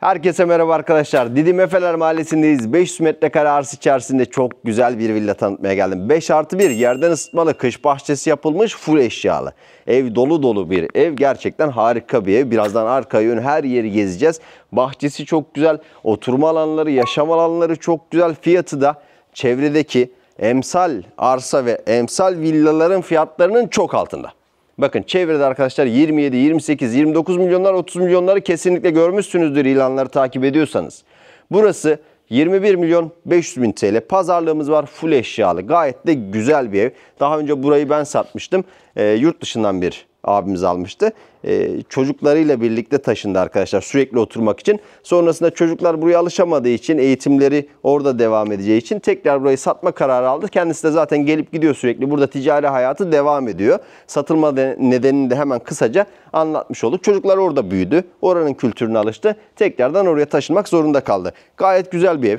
Herkese merhaba arkadaşlar. Didim Efeler Mahallesi'ndeyiz. 500 metrekare arsa içerisinde çok güzel bir villa tanıtmaya geldim. 5 artı 1 yerden ısıtmalı, kış bahçesi yapılmış, full eşyalı. Ev dolu dolu bir ev. Gerçekten harika bir ev. Birazdan arka yön her yeri gezeceğiz. Bahçesi çok güzel, oturma alanları, yaşam alanları çok güzel. Fiyatı da çevredeki emsal arsa ve emsal villaların fiyatlarının çok altında. Bakın çevrede arkadaşlar 27, 28, 29 milyonlar, 30 milyonları kesinlikle görmüşsünüzdür ilanları takip ediyorsanız. Burası 21 milyon 500 bin TL. Pazarlığımız var full eşyalı. Gayet de güzel bir ev. Daha önce burayı ben satmıştım. E, yurt dışından bir abimiz almıştı. Ee, çocuklarıyla birlikte taşındı arkadaşlar sürekli oturmak için. Sonrasında çocuklar buraya alışamadığı için eğitimleri orada devam edeceği için tekrar burayı satma kararı aldı. Kendisi de zaten gelip gidiyor sürekli. Burada ticari hayatı devam ediyor. Satılma nedenini de hemen kısaca anlatmış olduk. Çocuklar orada büyüdü. Oranın kültürüne alıştı. Tekrardan oraya taşınmak zorunda kaldı. Gayet güzel bir ev.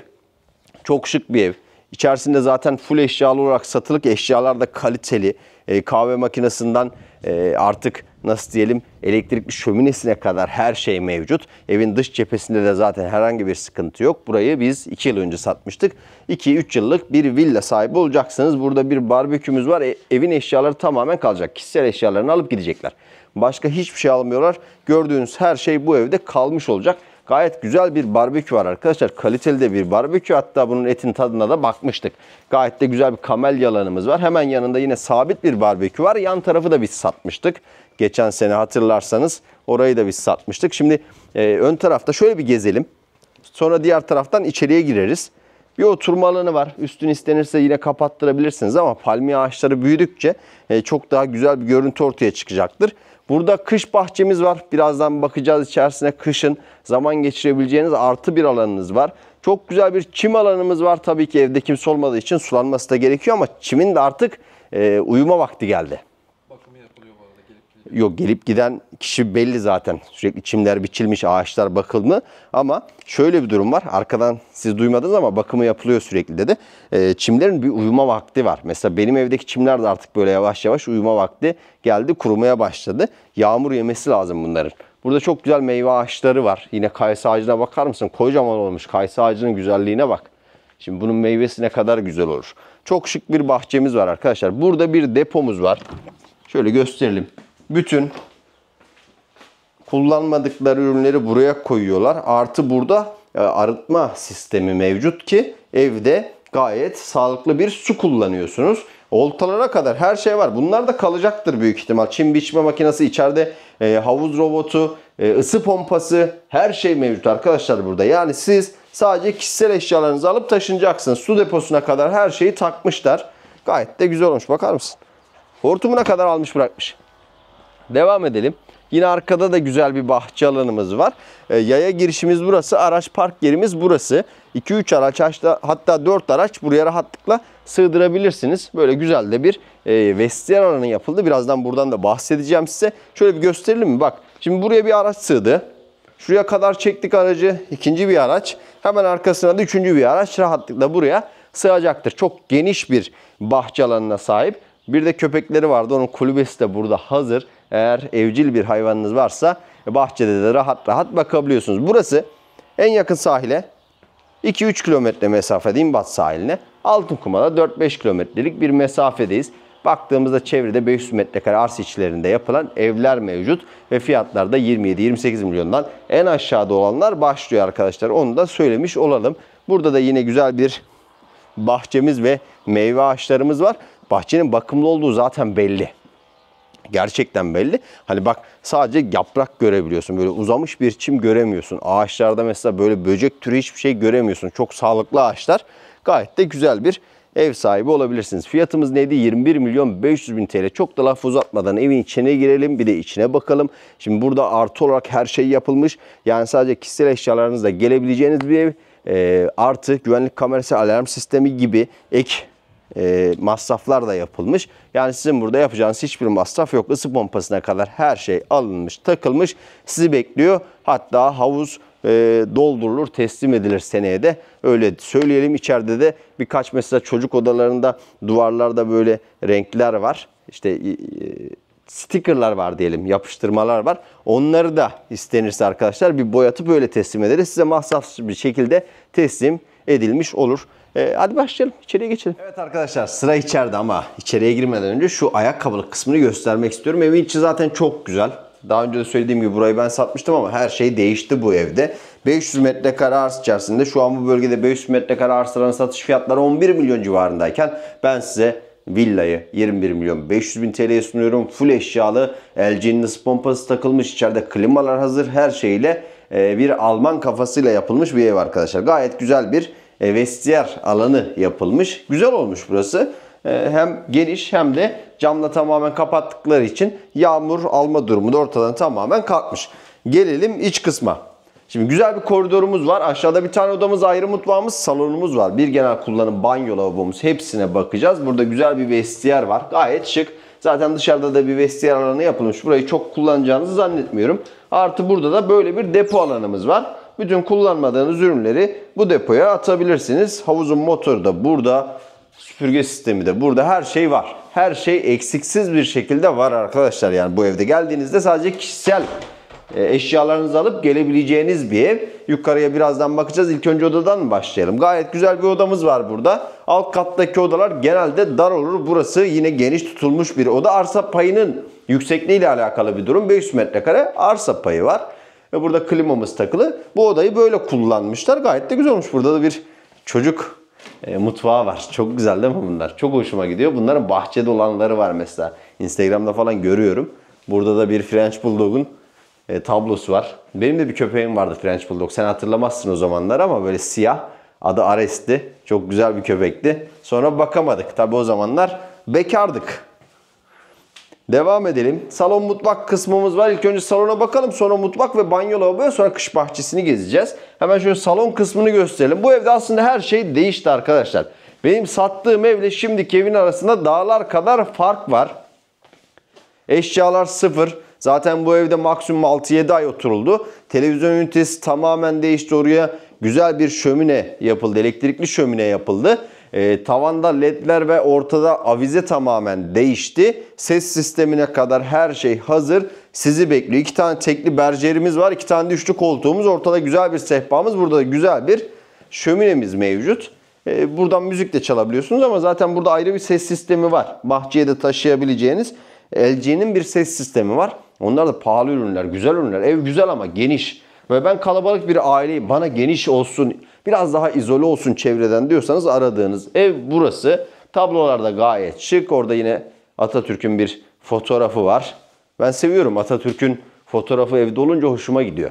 Çok şık bir ev. İçerisinde zaten full eşyalı olarak satılık eşyalar da kaliteli. E, kahve makinesinden e, artık nasıl diyelim elektrikli şöminesine kadar her şey mevcut. Evin dış cephesinde de zaten herhangi bir sıkıntı yok. Burayı biz 2 yıl önce satmıştık. 2-3 yıllık bir villa sahibi olacaksınız. Burada bir barbekümüz var. E, evin eşyaları tamamen kalacak. Kişisel eşyalarını alıp gidecekler. Başka hiçbir şey almıyorlar. Gördüğünüz her şey bu evde kalmış olacak. Gayet güzel bir barbekü var arkadaşlar. Kaliteli de bir barbekü. Hatta bunun etin tadına da bakmıştık. Gayet de güzel bir kamel yalanımız var. Hemen yanında yine sabit bir barbekü var. Yan tarafı da biz satmıştık. Geçen sene hatırlarsanız orayı da biz satmıştık. Şimdi e, ön tarafta şöyle bir gezelim. Sonra diğer taraftan içeriye gireriz. Bir oturma alanı var. Üstünü istenirse yine kapattırabilirsiniz ama palmiye ağaçları büyüdükçe e, çok daha güzel bir görüntü ortaya çıkacaktır. Burada kış bahçemiz var. Birazdan bakacağız içerisine kışın zaman geçirebileceğiniz artı bir alanınız var. Çok güzel bir çim alanımız var. Tabii ki evde kimse olmadığı için sulanması da gerekiyor ama çimin de artık e, uyuma vakti geldi. Yok gelip giden kişi belli zaten. Sürekli çimler biçilmiş, ağaçlar bakılma. Ama şöyle bir durum var. Arkadan siz duymadınız ama bakımı yapılıyor sürekli dedi. E, çimlerin bir uyuma vakti var. Mesela benim evdeki çimler de artık böyle yavaş yavaş uyuma vakti geldi. Kurumaya başladı. Yağmur yemesi lazım bunların. Burada çok güzel meyve ağaçları var. Yine kayısı ağacına bakar mısın? Kocaman olmuş. Kayısı ağacının güzelliğine bak. Şimdi bunun meyvesi ne kadar güzel olur. Çok şık bir bahçemiz var arkadaşlar. Burada bir depomuz var. Şöyle gösterelim bütün kullanmadıkları ürünleri buraya koyuyorlar. Artı burada e, arıtma sistemi mevcut ki evde gayet sağlıklı bir su kullanıyorsunuz. Oltalara kadar her şey var. Bunlar da kalacaktır büyük ihtimal. Çim biçme makinesi, içeride e, havuz robotu, e, ısı pompası her şey mevcut arkadaşlar burada. Yani siz sadece kişisel eşyalarınızı alıp taşınacaksınız. Su deposuna kadar her şeyi takmışlar. Gayet de güzel olmuş bakar mısın? Hortumuna kadar almış bırakmış. Devam edelim. Yine arkada da güzel bir bahçe alanımız var. E, yaya girişimiz burası. Araç park yerimiz burası. 2-3 araç hatta 4 araç buraya rahatlıkla sığdırabilirsiniz. Böyle güzel de bir e, vestiyer alanı yapıldı. Birazdan buradan da bahsedeceğim size. Şöyle bir gösterelim mi? Bak şimdi buraya bir araç sığdı. Şuraya kadar çektik aracı. ikinci bir araç. Hemen arkasına da üçüncü bir araç rahatlıkla buraya sığacaktır. Çok geniş bir bahçe alanına sahip. Bir de köpekleri vardı. Onun kulübesi de burada hazır. Eğer evcil bir hayvanınız varsa bahçede de rahat rahat bakabiliyorsunuz. Burası en yakın sahile 2-3 kilometre mesafede İmbat sahiline. altın kumada 4-5 kilometrelik bir mesafedeyiz. Baktığımızda çevrede 500 metrekare arsa içlerinde yapılan evler mevcut ve fiyatlar da 27-28 milyondan en aşağıda olanlar başlıyor arkadaşlar. Onu da söylemiş olalım. Burada da yine güzel bir bahçemiz ve meyve ağaçlarımız var. Bahçenin bakımlı olduğu zaten belli. Gerçekten belli. Hani bak sadece yaprak görebiliyorsun. Böyle uzamış bir çim göremiyorsun. Ağaçlarda mesela böyle böcek türü hiçbir şey göremiyorsun. Çok sağlıklı ağaçlar. Gayet de güzel bir ev sahibi olabilirsiniz. Fiyatımız neydi? 21 milyon 500 bin TL. Çok da laf uzatmadan evin içine girelim bir de içine bakalım. Şimdi burada artı olarak her şey yapılmış. Yani sadece kişisel eşyalarınızla gelebileceğiniz bir ev. E, artı güvenlik kamerası, alarm sistemi gibi ek e, masraflar da yapılmış. Yani sizin burada yapacağınız hiçbir masraf yok. Isı pompasına kadar her şey alınmış, takılmış. Sizi bekliyor. Hatta havuz e, doldurulur, teslim edilir seneye de. Öyle söyleyelim. İçeride de birkaç mesela çocuk odalarında duvarlarda böyle renkler var. İşte e, e stickerlar var diyelim, yapıştırmalar var. Onları da istenirse arkadaşlar bir boyatıp öyle teslim ederiz. Size masrafsız bir şekilde teslim edilmiş olur. E, hadi başlayalım. İçeriye geçelim. Evet arkadaşlar sıra içeride ama içeriye girmeden önce şu ayakkabılık kısmını göstermek istiyorum. Evin içi zaten çok güzel. Daha önce de söylediğim gibi burayı ben satmıştım ama her şey değişti bu evde. 500 metrekare arsa içerisinde şu an bu bölgede 500 metrekare arsaların satış fiyatları 11 milyon civarındayken ben size villayı 21 milyon 500 bin TL'ye sunuyorum. Full eşyalı LG'nin ısı pompası takılmış. içeride klimalar hazır her şeyle e, bir Alman kafasıyla yapılmış bir ev arkadaşlar. Gayet güzel bir e, vestiyer alanı yapılmış. Güzel olmuş burası. E, hem geniş hem de camla tamamen kapattıkları için yağmur alma durumu da ortadan tamamen kalkmış. Gelelim iç kısma. Şimdi güzel bir koridorumuz var. Aşağıda bir tane odamız, ayrı mutfağımız, salonumuz var. Bir genel kullanım banyo lavabomuz hepsine bakacağız. Burada güzel bir vestiyer var. Gayet şık. Zaten dışarıda da bir vestiyer alanı yapılmış. Burayı çok kullanacağınızı zannetmiyorum. Artı burada da böyle bir depo alanımız var bütün kullanmadığınız ürünleri bu depoya atabilirsiniz. Havuzun motoru da burada, süpürge sistemi de burada her şey var. Her şey eksiksiz bir şekilde var arkadaşlar. Yani bu evde geldiğinizde sadece kişisel e, eşyalarınızı alıp gelebileceğiniz bir ev. Yukarıya birazdan bakacağız. İlk önce odadan mı başlayalım? Gayet güzel bir odamız var burada. Alt kattaki odalar genelde dar olur. Burası yine geniş tutulmuş bir oda. Arsa payının yüksekliği ile alakalı bir durum. 500 metrekare arsa payı var. Ve burada klimamız takılı. Bu odayı böyle kullanmışlar. Gayet de güzel olmuş. Burada da bir çocuk e, mutfağı var. Çok güzel değil mi bunlar? Çok hoşuma gidiyor. Bunların bahçede olanları var mesela. Instagram'da falan görüyorum. Burada da bir French Bulldog'un e, tablosu var. Benim de bir köpeğim vardı French Bulldog. Sen hatırlamazsın o zamanlar ama böyle siyah. Adı Ares'ti. Çok güzel bir köpekti. Sonra bakamadık. Tabi o zamanlar bekardık. Devam edelim. Salon mutfak kısmımız var. İlk önce salona bakalım. Sonra mutfak ve banyo lavaboya sonra kış bahçesini gezeceğiz. Hemen şöyle salon kısmını gösterelim. Bu evde aslında her şey değişti arkadaşlar. Benim sattığım evle şimdiki evin arasında dağlar kadar fark var. Eşyalar sıfır. Zaten bu evde maksimum 6-7 ay oturuldu. Televizyon ünitesi tamamen değişti. Oraya güzel bir şömine yapıldı. Elektrikli şömine yapıldı. E, tavanda ledler ve ortada avize tamamen değişti. Ses sistemine kadar her şey hazır. Sizi bekliyor. İki tane tekli bercerimiz var. iki tane de üçlü koltuğumuz. Ortada güzel bir sehpamız. Burada da güzel bir şöminemiz mevcut. E, buradan müzik de çalabiliyorsunuz ama zaten burada ayrı bir ses sistemi var. Bahçeye de taşıyabileceğiniz LG'nin bir ses sistemi var. Onlar da pahalı ürünler, güzel ürünler. Ev güzel ama geniş. Ve ben kalabalık bir aileyim. Bana geniş olsun, biraz daha izole olsun çevreden diyorsanız aradığınız ev burası. Tablolarda gayet şık. Orada yine Atatürk'ün bir fotoğrafı var. Ben seviyorum Atatürk'ün fotoğrafı evde olunca hoşuma gidiyor.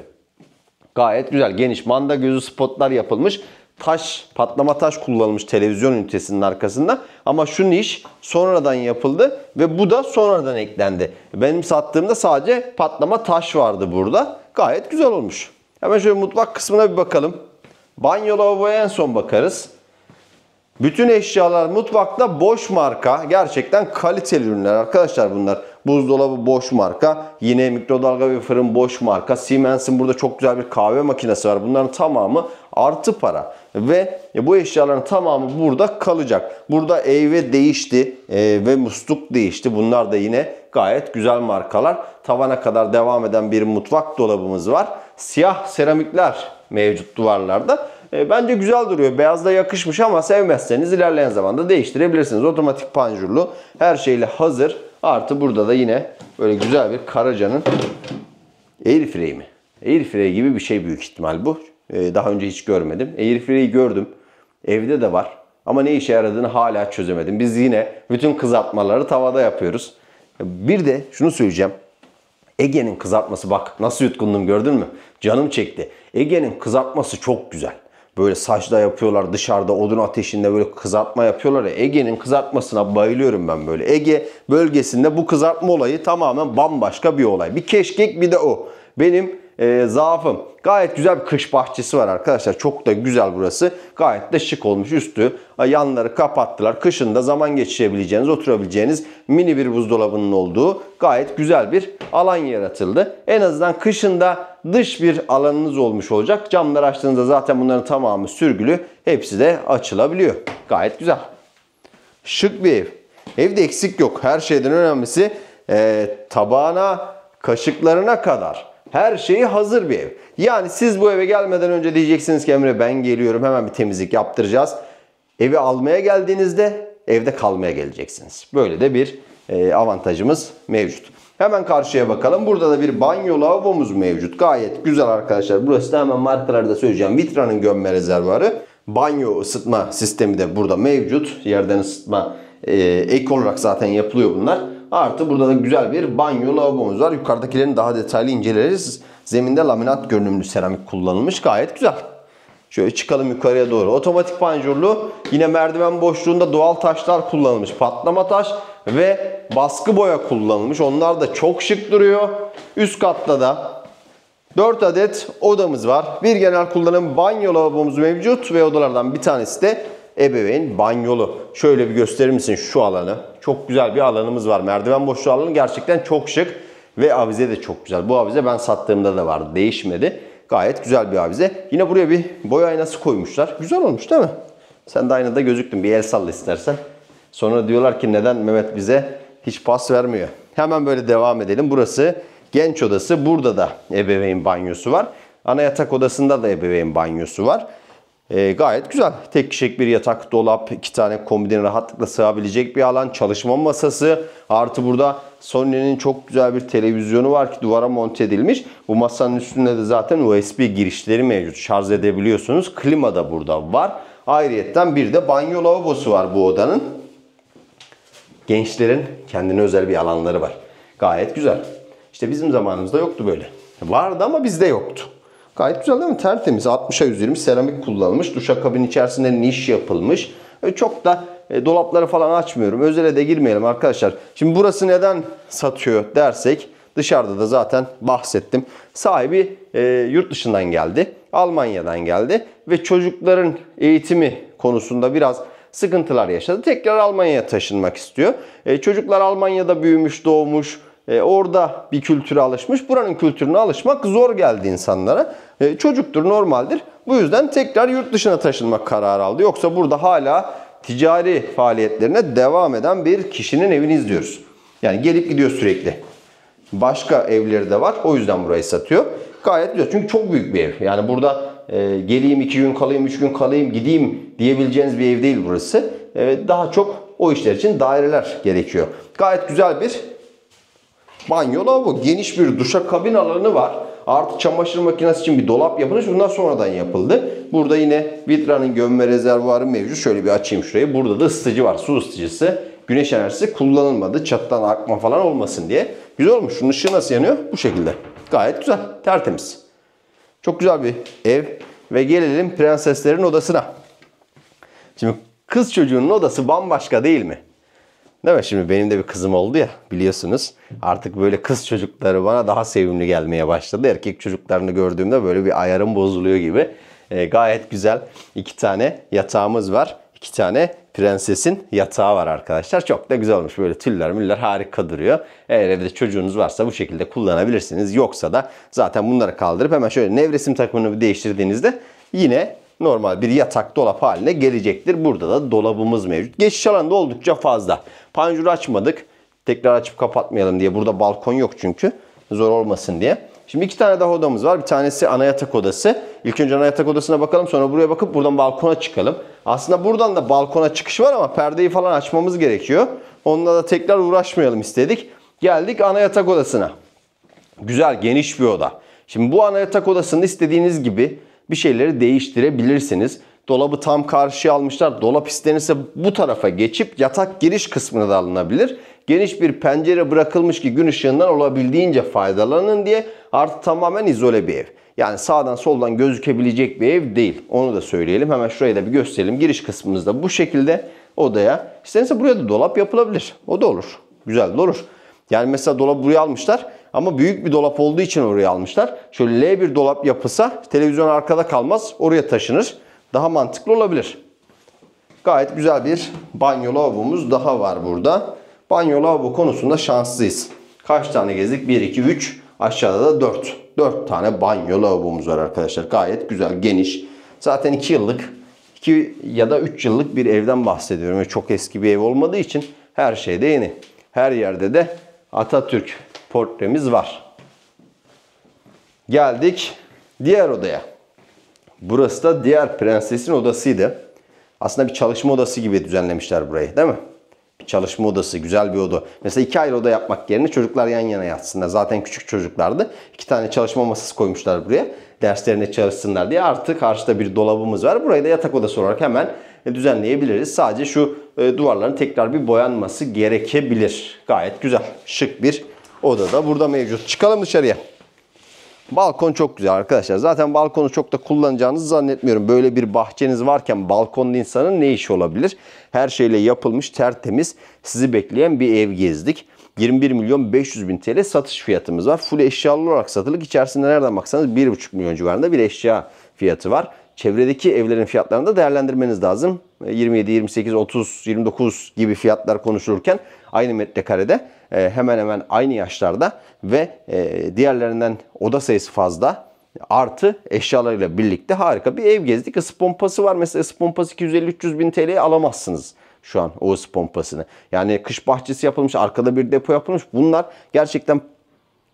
Gayet güzel. Geniş manda gözü spotlar yapılmış. Taş, patlama taş kullanılmış televizyon ünitesinin arkasında. Ama şu niş sonradan yapıldı ve bu da sonradan eklendi. Benim sattığımda sadece patlama taş vardı burada. Gayet güzel olmuş. Hemen şöyle mutfak kısmına bir bakalım. Banyo lavaboya en son bakarız. Bütün eşyalar mutfakta boş marka. Gerçekten kaliteli ürünler arkadaşlar bunlar. Buzdolabı boş marka. Yine mikrodalga ve fırın boş marka. Siemens'in burada çok güzel bir kahve makinesi var. Bunların tamamı artı para. Ve bu eşyaların tamamı burada kalacak. Burada eyve değişti e, ve musluk değişti. Bunlar da yine gayet güzel markalar. Tavana kadar devam eden bir mutfak dolabımız var. Siyah seramikler mevcut duvarlarda. E, bence güzel duruyor. Beyaz da yakışmış ama sevmezseniz ilerleyen zamanda değiştirebilirsiniz. Otomatik panjurlu her şeyle hazır. Artı burada da yine böyle güzel bir Karaca'nın Airframe mi? Airframe gibi bir şey büyük ihtimal bu. E, daha önce hiç görmedim. Airframe'i gördüm. Evde de var. Ama ne işe yaradığını hala çözemedim. Biz yine bütün kızartmaları tavada yapıyoruz. Bir de şunu söyleyeceğim. Ege'nin kızartması bak nasıl yutkundum gördün mü? Canım çekti. Ege'nin kızartması çok güzel. Böyle saçta yapıyorlar dışarıda odun ateşinde böyle kızartma yapıyorlar ya. Ege'nin kızartmasına bayılıyorum ben böyle. Ege bölgesinde bu kızartma olayı tamamen bambaşka bir olay. Bir keşkek bir de o. Benim e, zaafım. Gayet güzel bir kış bahçesi var arkadaşlar. Çok da güzel burası. Gayet de şık olmuş üstü. Yanları kapattılar. Kışında zaman geçirebileceğiniz, oturabileceğiniz mini bir buzdolabının olduğu gayet güzel bir alan yaratıldı. En azından kışında dış bir alanınız olmuş olacak. Camları açtığınızda zaten bunların tamamı sürgülü. Hepsi de açılabiliyor. Gayet güzel. Şık bir ev. Evde eksik yok. Her şeyden önemlisi e, tabağına, kaşıklarına kadar her şeyi hazır bir ev. Yani siz bu eve gelmeden önce diyeceksiniz ki Emre ben geliyorum hemen bir temizlik yaptıracağız. Evi almaya geldiğinizde evde kalmaya geleceksiniz. Böyle de bir e, avantajımız mevcut. Hemen karşıya bakalım. Burada da bir banyo lavabomuz mevcut. Gayet güzel arkadaşlar. Burası da hemen markalarda söyleyeceğim. Vitra'nın gömme rezervuarı. Banyo ısıtma sistemi de burada mevcut. Yerden ısıtma e, ek olarak zaten yapılıyor bunlar. Artı burada da güzel bir banyo lavabomuz var. Yukarıdakilerini daha detaylı inceleriz. Zeminde laminat görünümlü seramik kullanılmış. Gayet güzel. Şöyle çıkalım yukarıya doğru. Otomatik panjurlu. Yine merdiven boşluğunda doğal taşlar kullanılmış. Patlama taş ve baskı boya kullanılmış. Onlar da çok şık duruyor. Üst katta da 4 adet odamız var. Bir genel kullanım banyo lavabomuz mevcut ve odalardan bir tanesi de ebeveyn banyolu. Şöyle bir gösterir misin şu alanı? çok güzel bir alanımız var. Merdiven boşluğu alanı gerçekten çok şık ve avize de çok güzel. Bu avize ben sattığımda da vardı değişmedi. Gayet güzel bir avize. Yine buraya bir boy aynası koymuşlar. Güzel olmuş değil mi? Sen de aynada gözüktün bir el salla istersen. Sonra diyorlar ki neden Mehmet bize hiç pas vermiyor. Hemen böyle devam edelim. Burası genç odası. Burada da ebeveyn banyosu var. Ana yatak odasında da ebeveyn banyosu var. E, gayet güzel. Tek kişilik bir yatak, dolap, iki tane kombinin rahatlıkla sığabilecek bir alan, çalışma masası. Artı burada Sony'nin çok güzel bir televizyonu var ki duvara monte edilmiş. Bu masanın üstünde de zaten USB girişleri mevcut. Şarj edebiliyorsunuz. Klima da burada var. Ayrıyetten bir de banyo lavabosu var bu odanın. Gençlerin kendine özel bir alanları var. Gayet güzel. İşte bizim zamanımızda yoktu böyle. Vardı ama bizde yoktu. Gayet güzel değil mi? Tertemiz. 60'a 120 seramik kullanılmış. Duşakabin içerisinde niş yapılmış. Öyle çok da e, dolapları falan açmıyorum. Özele de girmeyelim arkadaşlar. Şimdi burası neden satıyor dersek dışarıda da zaten bahsettim. Sahibi e, yurt dışından geldi. Almanya'dan geldi ve çocukların eğitimi konusunda biraz sıkıntılar yaşadı. Tekrar Almanya'ya taşınmak istiyor. E, çocuklar Almanya'da büyümüş, doğmuş, e, orada bir kültüre alışmış. Buranın kültürüne alışmak zor geldi insanlara. E, çocuktur, normaldir. Bu yüzden tekrar yurt dışına taşınmak kararı aldı. Yoksa burada hala ticari faaliyetlerine devam eden bir kişinin evini izliyoruz. Yani gelip gidiyor sürekli. Başka evleri de var. O yüzden burayı satıyor. Gayet güzel. Çünkü çok büyük bir ev. Yani burada e, geleyim iki gün kalayım, üç gün kalayım, gideyim diyebileceğiniz bir ev değil burası. E, daha çok o işler için daireler gerekiyor. Gayet güzel bir Banyo lavabo. Geniş bir duşa kabin alanı var. Artı çamaşır makinesi için bir dolap yapılmış. Bunlar sonradan yapıldı. Burada yine vitranın gömme rezervuarı mevcut. Şöyle bir açayım şurayı. Burada da ısıtıcı var. Su ısıtıcısı. Güneş enerjisi kullanılmadı. Çattan akma falan olmasın diye. Güzel olmuş. Şunun ışığı nasıl yanıyor? Bu şekilde. Gayet güzel. Tertemiz. Çok güzel bir ev. Ve gelelim prenseslerin odasına. Şimdi kız çocuğunun odası bambaşka değil mi? Değil mi? Şimdi benim de bir kızım oldu ya biliyorsunuz. Artık böyle kız çocukları bana daha sevimli gelmeye başladı. Erkek çocuklarını gördüğümde böyle bir ayarım bozuluyor gibi. E, gayet güzel iki tane yatağımız var. İki tane prensesin yatağı var arkadaşlar. Çok da güzel olmuş. Böyle tüller müller harika duruyor. Eğer evde çocuğunuz varsa bu şekilde kullanabilirsiniz. Yoksa da zaten bunları kaldırıp hemen şöyle nevresim takımını değiştirdiğinizde yine normal bir yatak dolap haline gelecektir. Burada da dolabımız mevcut. Geçiş alanı oldukça fazla. Panjuru açmadık. Tekrar açıp kapatmayalım diye. Burada balkon yok çünkü. Zor olmasın diye. Şimdi iki tane daha odamız var. Bir tanesi ana yatak odası. İlk önce ana yatak odasına bakalım. Sonra buraya bakıp buradan balkona çıkalım. Aslında buradan da balkona çıkış var ama perdeyi falan açmamız gerekiyor. Onunla da tekrar uğraşmayalım istedik. Geldik ana yatak odasına. Güzel geniş bir oda. Şimdi bu ana yatak odasını istediğiniz gibi bir şeyleri değiştirebilirsiniz. Dolabı tam karşıya almışlar. Dolap istenirse bu tarafa geçip yatak giriş kısmına da alınabilir. Geniş bir pencere bırakılmış ki gün ışığından olabildiğince faydalanın diye Artı tamamen izole bir ev. Yani sağdan soldan gözükebilecek bir ev değil. Onu da söyleyelim. Hemen şurayı da bir gösterelim. Giriş kısmımızda bu şekilde odaya. İsterse buraya da dolap yapılabilir. O da olur. Güzel de olur. Yani mesela dolabı buraya almışlar. Ama büyük bir dolap olduğu için oraya almışlar. Şöyle L bir dolap yapılsa televizyon arkada kalmaz. Oraya taşınır. Daha mantıklı olabilir. Gayet güzel bir banyo lavabomuz daha var burada. Banyo lavabo konusunda şanslıyız. Kaç tane gezdik? 1, 2, 3. Aşağıda da 4. 4 tane banyo lavabomuz var arkadaşlar. Gayet güzel, geniş. Zaten 2 yıllık 2 ya da 3 yıllık bir evden bahsediyorum. Çok eski bir ev olmadığı için her şeyde yeni. Her yerde de Atatürk portremiz var. Geldik diğer odaya. Burası da diğer prensesin odasıydı. Aslında bir çalışma odası gibi düzenlemişler burayı değil mi? Bir çalışma odası, güzel bir oda. Mesela iki ayrı oda yapmak yerine çocuklar yan yana yatsınlar. Zaten küçük çocuklardı. İki tane çalışma masası koymuşlar buraya. Derslerine çalışsınlar diye. Artık karşıda bir dolabımız var. Burayı da yatak odası olarak hemen düzenleyebiliriz. Sadece şu e, duvarların tekrar bir boyanması gerekebilir. Gayet güzel, şık bir Oda da burada mevcut. Çıkalım dışarıya. Balkon çok güzel arkadaşlar. Zaten balkonu çok da kullanacağınızı zannetmiyorum. Böyle bir bahçeniz varken balkonlu insanın ne işi olabilir? Her şeyle yapılmış tertemiz sizi bekleyen bir ev gezdik. 21 milyon 500 bin TL satış fiyatımız var. Full eşyalı olarak satılık İçerisinde nereden baksanız 1,5 milyon civarında bir eşya fiyatı var. Çevredeki evlerin fiyatlarını da değerlendirmeniz lazım. 27, 28, 30, 29 gibi fiyatlar konuşulurken aynı metrekarede e, hemen hemen aynı yaşlarda ve e, diğerlerinden oda sayısı fazla artı eşyalarıyla birlikte harika bir ev gezdik. Isı pompası var. Mesela ısı pompası 250-300 bin TL'ye alamazsınız şu an o ısı pompasını. Yani kış bahçesi yapılmış, arkada bir depo yapılmış. Bunlar gerçekten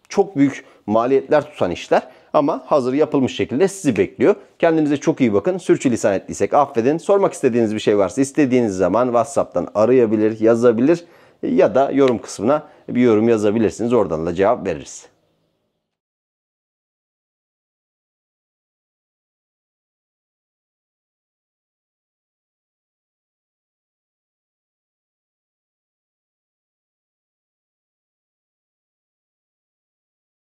çok büyük maliyetler tutan işler. Ama hazır yapılmış şekilde sizi bekliyor. Kendinize çok iyi bakın. Sürçülisan ettiysek affedin. Sormak istediğiniz bir şey varsa istediğiniz zaman WhatsApp'tan arayabilir, yazabilir ya da yorum kısmına bir yorum yazabilirsiniz. Oradan da cevap veririz.